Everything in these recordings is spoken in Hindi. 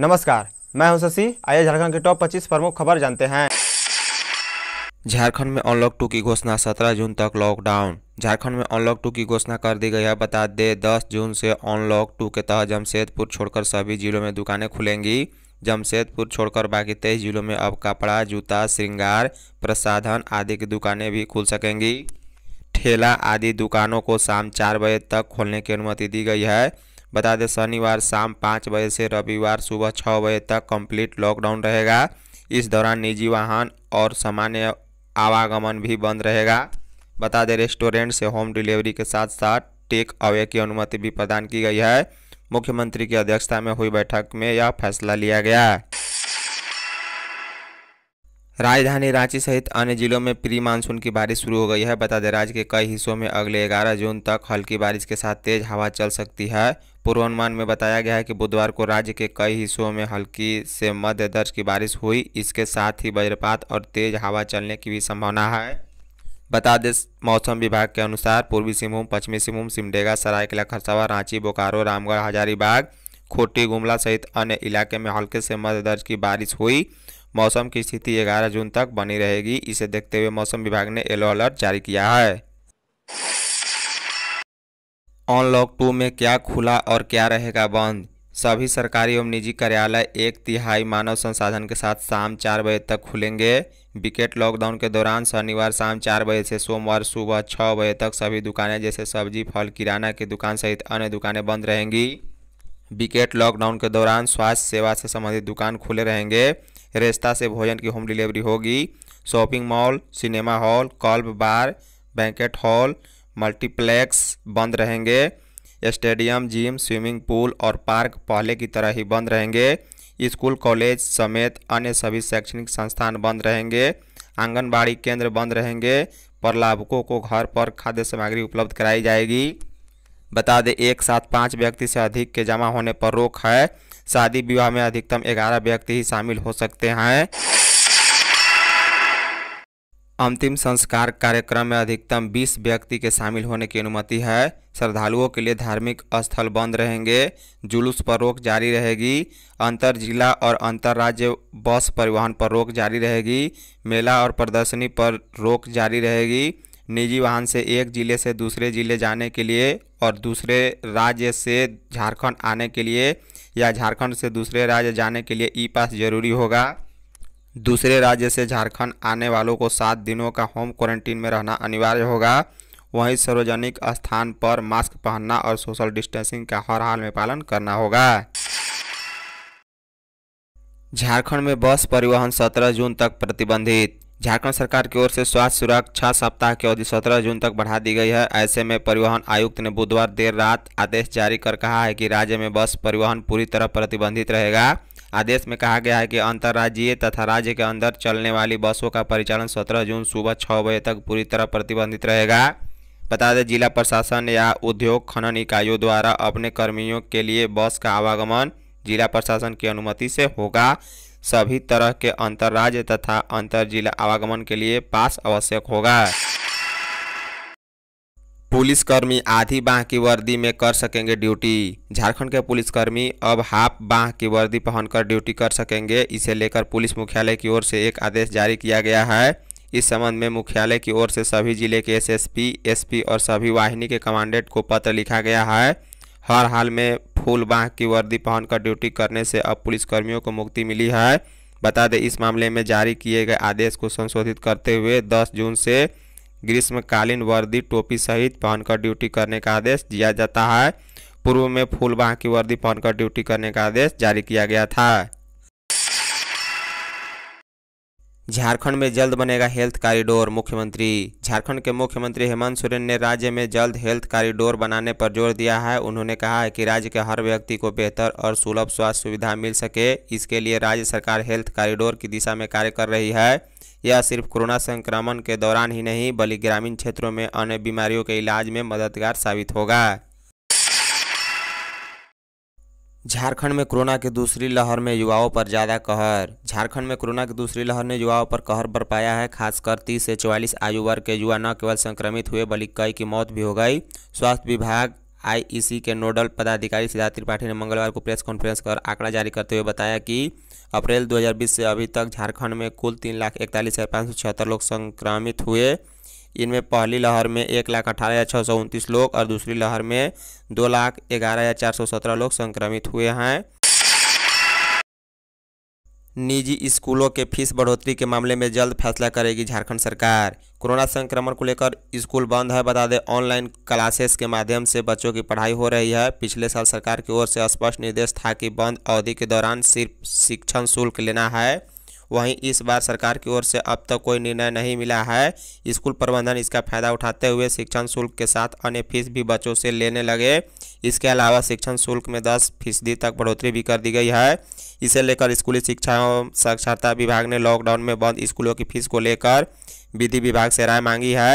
नमस्कार मैं हूं शशि आइए झारखंड के टॉप 25 प्रमुख खबर जानते हैं झारखंड में अनलॉक टू की घोषणा 17 जून तक लॉकडाउन झारखंड में अनलॉक टू की घोषणा कर दी गई है बता दे 10 जून से अनलॉक टू के तहत जमशेदपुर छोड़कर सभी जिलों में दुकानें खुलेंगी जमशेदपुर छोड़कर बाकी तेईस जिलों में अब कपड़ा जूता श्रृंगार प्रसाधन आदि की दुकानें भी खुल सकेंगी ठेला आदि दुकानों को शाम चार बजे तक खोलने की अनुमति दी गई है बता दें शनिवार शाम पाँच बजे से रविवार सुबह छः बजे तक कंप्लीट लॉकडाउन रहेगा इस दौरान निजी वाहन और सामान्य आवागमन भी बंद रहेगा बता दें रेस्टोरेंट से होम डिलीवरी के साथ साथ टेक अवे की अनुमति भी प्रदान की गई है मुख्यमंत्री की अध्यक्षता में हुई बैठक में यह फैसला लिया गया राजधानी रांची सहित अन्य जिलों में प्री मानसून की बारिश शुरू हो गई है बता दें राज्य के कई हिस्सों में अगले 11 जून तक हल्की बारिश के साथ तेज हवा चल सकती है पूर्वानुमान में बताया गया है कि बुधवार को राज्य के कई हिस्सों में हल्की से मध्य दर्ज की बारिश हुई इसके साथ ही वज्रपात और तेज हवा चलने की भी संभावना है बता दें मौसम विभाग के अनुसार पूर्वी सिंहभूम पश्चिमी सिंहभूम सिमडेगा सरायकला खरसावा रांची बोकारो रामगढ़ हजारीबाग खोटी गुमला सहित अन्य इलाके में हल्के से मध्य दर्ज की बारिश हुई मौसम की स्थिति 11 जून तक बनी रहेगी इसे देखते हुए मौसम विभाग ने येलो अलर्ट जारी किया है अनलॉक टू में क्या खुला और क्या रहेगा बंद सभी सरकारी एवं निजी कार्यालय एक तिहाई मानव संसाधन के साथ शाम चार बजे तक खुलेंगे विकेट लॉकडाउन के दौरान शनिवार शाम चार बजे से सोमवार सुबह छः बजे तक सभी दुकानें जैसे सब्जी फल किराना की दुकान सहित अन्य दुकानें बंद रहेंगी बिकेट लॉकडाउन के दौरान स्वास्थ्य सेवा से संबंधित दुकान खुले रहेंगे रेस्ता से भोजन की होम डिलीवरी होगी shopping mall cinema hall club bar banquet hall multiplex बंद रहेंगे स्टेडियम जिम स्विमिंग पूल और पार्क पहले की तरह ही बंद रहेंगे स्कूल कॉलेज समेत अन्य सभी शैक्षणिक संस्थान बंद रहेंगे आंगनबाड़ी केंद्र बंद रहेंगे पर लाभुकों को घर पर खाद्य सामग्री उपलब्ध कराई जाएगी बता दें एक साथ पाँच व्यक्ति से अधिक के जमा होने पर रोक है शादी विवाह में अधिकतम ग्यारह व्यक्ति ही शामिल हो सकते हैं अंतिम संस्कार कार्यक्रम में अधिकतम 20 व्यक्ति के शामिल होने की अनुमति है श्रद्धालुओं के लिए धार्मिक स्थल बंद रहेंगे जुलूस पर रोक जारी रहेगी अंतर जिला और अंतर्राज्य बस परिवहन पर रोक जारी रहेगी मेला और प्रदर्शनी पर रोक जारी रहेगी निजी वाहन से एक ज़िले से दूसरे ज़िले जाने के लिए और दूसरे राज्य से झारखंड आने के लिए या झारखंड से दूसरे राज्य जाने के लिए ई पास जरूरी होगा दूसरे राज्य से झारखंड आने वालों को सात दिनों का होम क्वारंटीन में रहना अनिवार्य होगा वहीं सार्वजनिक स्थान पर मास्क पहनना और सोशल डिस्टेंसिंग का हर हाल में पालन करना होगा झारखंड में बस परिवहन 17 जून तक प्रतिबंधित झारखंड सरकार की ओर से स्वास्थ्य सुरक्षा सप्ताह की अवधि 17 जून तक बढ़ा दी गई है ऐसे में परिवहन आयुक्त ने बुधवार देर रात आदेश जारी कर कहा है कि राज्य में बस परिवहन पूरी तरह प्रतिबंधित रहेगा आदेश में कहा गया है कि अंतर्राज्यीय तथा राज्य के अंदर चलने वाली बसों का परिचालन 17 जून सुबह छः बजे तक पूरी तरह प्रतिबंधित रहेगा बता दें जिला प्रशासन या उद्योग खनन इकाइयों द्वारा अपने कर्मियों के लिए बस का आवागमन जिला प्रशासन की अनुमति से होगा सभी तरह के अंतर्राज्य तथा अंतर जिला आवागमन के लिए पास आवश्यक होगा पुलिसकर्मी आधी बाह की वर्दी में कर सकेंगे ड्यूटी झारखंड के पुलिसकर्मी अब हाफ बाह की वर्दी पहनकर ड्यूटी कर सकेंगे इसे लेकर पुलिस मुख्यालय की ओर से एक आदेश जारी किया गया है इस संबंध में मुख्यालय की ओर से सभी जिले के एसएसपी एसपी और सभी वाहिनी के कमांडेंट को पत्र लिखा गया है हर हाल में फूल बांह की वर्दी पहनकर ड्यूटी करने से अब पुलिसकर्मियों को मुक्ति मिली है बता दें इस मामले में जारी किए गए आदेश को संशोधित करते हुए 10 जून से ग्रीष्मकालीन वर्दी टोपी सहित पहनकर ड्यूटी करने का आदेश दिया जाता है पूर्व में फूल बांह की वर्दी पहनकर ड्यूटी करने का आदेश जारी किया गया था झारखंड में जल्द बनेगा हेल्थ कॉरिडोर मुख्यमंत्री झारखंड के मुख्यमंत्री हेमंत सोरेन ने राज्य में जल्द हेल्थ कॉरिडोर बनाने पर जोर दिया है उन्होंने कहा है कि राज्य के हर व्यक्ति को बेहतर और सुलभ स्वास्थ्य सुविधा मिल सके इसके लिए राज्य सरकार हेल्थ कॉरिडोर की दिशा में कार्य कर रही है यह सिर्फ कोरोना संक्रमण के दौरान ही नहीं बल्कि ग्रामीण क्षेत्रों में अन्य बीमारियों के इलाज में मददगार साबित होगा झारखंड में कोरोना की दूसरी लहर में युवाओं पर ज़्यादा कहर झारखंड में कोरोना की दूसरी लहर ने युवाओं पर कहर बरपाया है खासकर 30 से 44 आयु वर्ग के युवा न केवल संक्रमित हुए बल्कि कई की मौत भी हो गई स्वास्थ्य विभाग आईईसी के नोडल पदाधिकारी सिद्धार्थ त्रिपाठी ने मंगलवार को प्रेस कॉन्फ्रेंस कर आंकड़ा जारी करते हुए बताया कि अप्रैल दो से अभी तक झारखंड में कुल तीन लाख इकतालीस हज़ार पाँच सौ छिहत्तर लोग संक्रमित हुए इनमें पहली लहर में एक लाख अठारह हज़ार छः सौ उनतीस लोग और दूसरी लहर में दो लाख ग्यारह हज़ार चार सौ सत्रह लोग संक्रमित हुए हैं निजी स्कूलों के फीस बढ़ोतरी के मामले में जल्द फैसला करेगी झारखंड सरकार कोरोना संक्रमण को लेकर स्कूल बंद है बता दें ऑनलाइन क्लासेस के माध्यम से बच्चों की पढ़ाई हो रही है पिछले साल सरकार की ओर से स्पष्ट निर्देश था कि बंद अवधि के दौरान सिर्फ शिक्षण शुल्क लेना है वहीं इस बार सरकार की ओर से अब तक कोई निर्णय नहीं मिला है स्कूल प्रबंधन इसका फायदा उठाते हुए शिक्षण शुल्क के साथ अन्य फीस भी बच्चों से लेने लगे इसके अलावा शिक्षण शुल्क में दस फीसदी तक बढ़ोतरी भी कर दी गई है इसे लेकर स्कूली शिक्षा एवं साक्षरता विभाग ने लॉकडाउन में बंद स्कूलों की फीस को लेकर विधि विभाग से राय मांगी है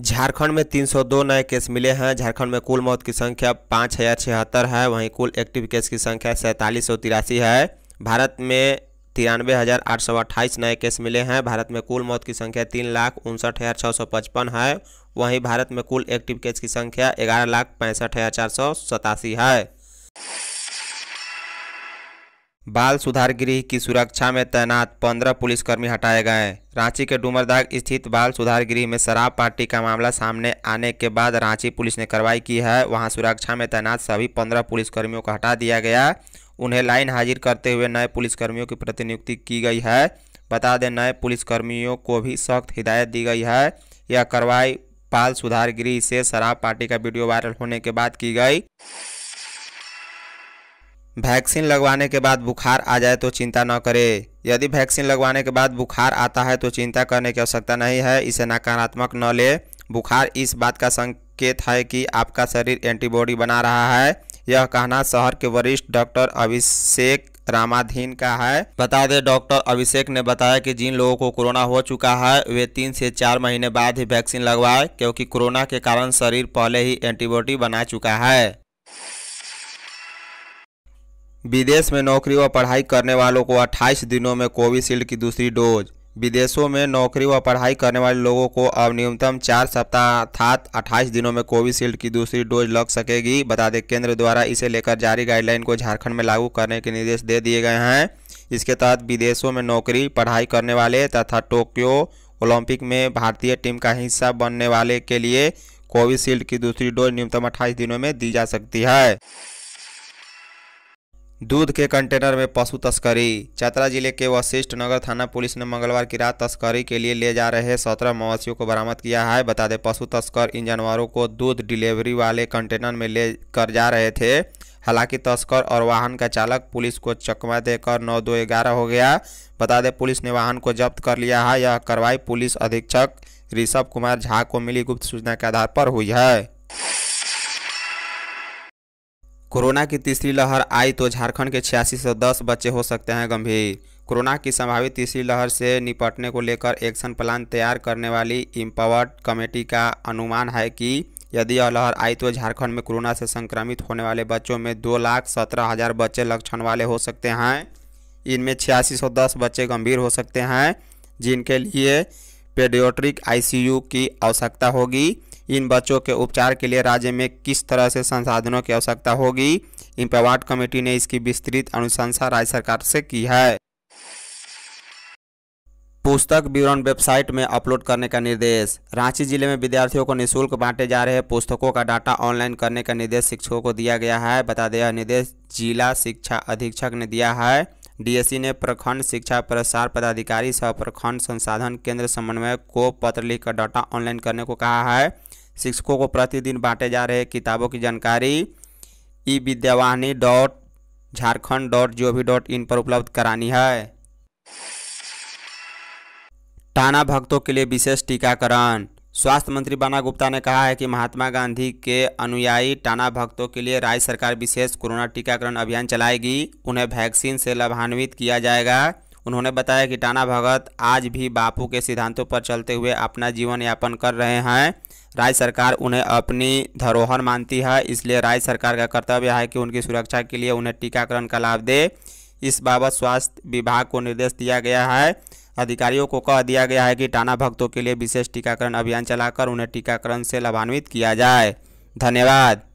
झारखंड में 302 नए केस मिले हैं झारखंड में कुल मौत की संख्या पाँच है वहीं कुल एक्टिव केस की संख्या सैंतालीस है भारत में तिरानवे हज़ार आठ सौ अट्ठाईस नए केस मिले हैं भारत में कुल मौत की संख्या तीन लाख उनसठ हज़ार छः सौ पचपन है वहीं भारत में कुल एक्टिव केस की संख्या ग्यारह लाख पैंसठ हज़ार चार सौ सतासी है बाल सुधार गृह की सुरक्षा में तैनात पंद्रह पुलिसकर्मी हटाए गए रांची के डूमरदाग स्थित बाल सुधार गृह में शराब पार्टी का मामला सामने आने के बाद रांची पुलिस ने कार्रवाई की है वहां सुरक्षा में तैनात सभी पंद्रह पुलिसकर्मियों को हटा दिया गया उन्हें लाइन हाजिर करते हुए नए पुलिसकर्मियों की प्रतिनियुक्ति की गई है बता दें नए पुलिसकर्मियों को भी सख्त हिदायत दी गई है यह कार्रवाई पाल सुधार गृह से शराब पार्टी का वीडियो वायरल होने के बाद की गई वैक्सीन लगवाने के बाद बुखार आ जाए तो चिंता न करें यदि वैक्सीन लगवाने के बाद बुखार आता है तो चिंता करने की आवश्यकता नहीं है इसे नकारात्मक न ले बुखार इस बात का संकेत है कि आपका शरीर एंटीबॉडी बना रहा है यह कहना शहर के वरिष्ठ डॉक्टर अभिषेक रामाधीन का है बता दें डॉक्टर अभिषेक ने बताया कि जिन लोगों को कोरोना हो चुका है वे तीन से चार महीने बाद ही वैक्सीन लगवाए क्योंकि कोरोना के कारण शरीर पहले ही एंटीबॉडी बना चुका है विदेश में नौकरी व पढ़ाई करने वालों को 28 दिनों में कोविशील्ड की दूसरी डोज विदेशों में नौकरी व पढ़ाई करने वाले लोगों को अब न्यूनतम चार सप्ताह अर्थात अट्ठाईस दिनों में कोविशील्ड की दूसरी डोज लग सकेगी बता दें केंद्र द्वारा इसे लेकर जारी गाइडलाइन को झारखंड में लागू करने के निर्देश दे दिए गए हैं इसके तहत विदेशों में नौकरी पढ़ाई करने वाले तथा टोक्यो ओलंपिक में भारतीय टीम का हिस्सा बनने वाले के लिए कोविशील्ड की दूसरी डोज न्यूनतम अट्ठाईस दिनों में दी जा सकती है दूध के कंटेनर में पशु तस्करी चतरा जिले के वशिष्ठ नगर थाना पुलिस ने मंगलवार की रात तस्करी के लिए ले जा रहे सत्रह मवेशियों को बरामद किया है बता दें पशु तस्कर इन जानवरों को दूध डिलीवरी वाले कंटेनर में ले कर जा रहे थे हालांकि तस्कर और वाहन का चालक पुलिस को चकमा देकर नौ दो ग्यारह हो गया बता दें पुलिस ने वाहन को जब्त कर लिया है यह कार्रवाई पुलिस अधीक्षक ऋषभ कुमार झा को मिली गुप्त सूचना के आधार पर हुई है कोरोना की तीसरी लहर आई तो झारखंड के छियासी से दस बच्चे हो सकते हैं गंभीर कोरोना की संभावित तीसरी लहर से निपटने को लेकर एक्शन प्लान तैयार करने वाली इम्पावर्ड कमेटी का अनुमान है कि यदि यह लहर आई तो झारखंड में कोरोना से संक्रमित होने वाले बच्चों में दो लाख सत्रह हज़ार बच्चे लक्षण वाले हो सकते हैं इनमें छियासी सौ दस बच्चे गंभीर हो सकते हैं जिनके लिए पेडियोट्रिक आईसीयू की आवश्यकता होगी इन बच्चों के उपचार के लिए राज्य में किस तरह से संसाधनों की आवश्यकता होगी इम्पेवार्ड कमेटी ने इसकी विस्तृत अनुशंसा राज्य सरकार से की है पुस्तक विवरण वेबसाइट में अपलोड करने का निर्देश रांची जिले में विद्यार्थियों को निशुल्क बांटे जा रहे पुस्तकों का डाटा ऑनलाइन करने का निर्देश शिक्षकों को दिया गया है बता दें यह निर्देश जिला शिक्षा अधीक्षक ने दिया है डीएससी ने प्रखंड शिक्षा प्रसार पदाधिकारी सह प्रखंड संसाधन केंद्र समन्वयक को पत्र लिखकर डाटा ऑनलाइन करने को कहा है शिक्षकों को प्रतिदिन बांटे जा रहे किताबों की जानकारी e Vidyavahini dot Jharkhand dot G O V dot in पर उपलब्ध करानी है टाना भक्तों के लिए विशेष टीकाकरण स्वास्थ्य मंत्री बाना गुप्ता ने कहा है कि महात्मा गांधी के अनुयायी टाना भक्तों के लिए राज्य सरकार विशेष कोरोना टीकाकरण अभियान चलाएगी उन्हें वैक्सीन से लाभान्वित किया जाएगा उन्होंने बताया कि टाना भगत आज भी बापू के सिद्धांतों पर चलते हुए अपना जीवन यापन कर रहे हैं राज्य सरकार उन्हें अपनी धरोहर मानती है इसलिए राज्य सरकार का कर्तव्य है कि उनकी सुरक्षा के लिए उन्हें टीकाकरण का लाभ दे इस बाबत स्वास्थ्य विभाग को निर्देश दिया गया है अधिकारियों को कह दिया गया है कि टाना भक्तों के लिए विशेष टीकाकरण अभियान चलाकर उन्हें टीकाकरण से लाभान्वित किया जाए धन्यवाद